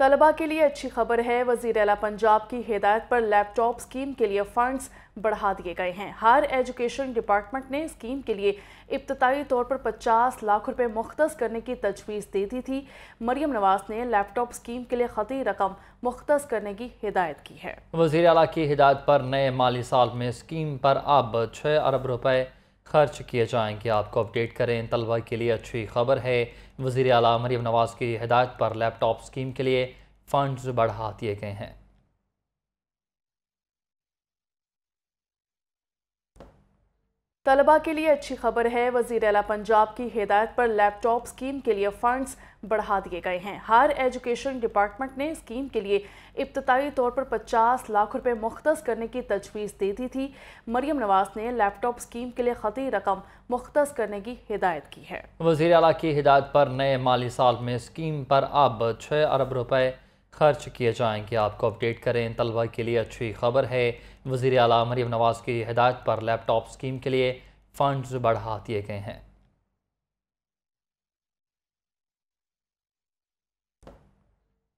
तलबा के लिए अच्छी खबर है वजीर अला पंजाब की हिदायत पर लैपटॉप स्कीम के लिए फंड्स बढ़ा दिए गए हैं हायर एजुकेशन डिपार्टमेंट ने स्कीम के लिए इब्तदाई तौर पर 50 लाख रुपए मुख्त करने की तजवीज़ दे दी थी मरियम नवाज ने लैपटॉप स्कीम के लिए खती रकम मुख्त करने की हिदायत की है वजीर अला की हिदायत पर नए माली साल में स्कीम पर अब छः अरब रुपये खर्च किए जाएंगे आपको अपडेट करें तलबा के लिए अच्छी खबर है वजीर अला मरीम नवाज़ की हिदायत पर लैपटॉप स्कीम के लिए फ़ंड्स बढ़ा दिए गए हैं तलबा के लिए अच्छी खबर है वजीर अला पंजाब की हिदायत पर लैपटॉप स्कीम के लिए फंड्स बढ़ा दिए गए हैं हायर एजुकेशन डिपार्टमेंट ने स्कीम के लिए इब्तदाई तौर पर 50 लाख रुपए मुख्त करने की तजवीज़ दे दी थी मरियम नवाज ने लैपटॉप स्कीम के लिए खती रकम मुख्त करने की हिदायत की है वजीर अला की हिदायत पर नए माली साल में स्कीम पर अब छः अरब रुपये खर्च किए जाएंगे आपको अपडेट करें तलबा के लिए अच्छी खबर है वज़ी अला मरीम नवाज़ की हिदायत पर लैपटॉप स्कीम के लिए फ़ंड्स बढ़ा दिए गए हैं